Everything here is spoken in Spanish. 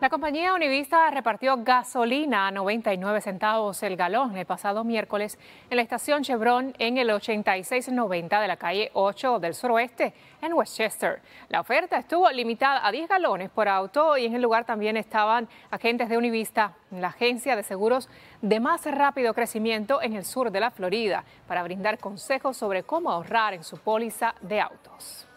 La compañía Univista repartió gasolina a 99 centavos el galón el pasado miércoles en la estación Chevron en el 8690 de la calle 8 del suroeste en Westchester. La oferta estuvo limitada a 10 galones por auto y en el lugar también estaban agentes de Univista, la agencia de seguros de más rápido crecimiento en el sur de la Florida, para brindar consejos sobre cómo ahorrar en su póliza de autos.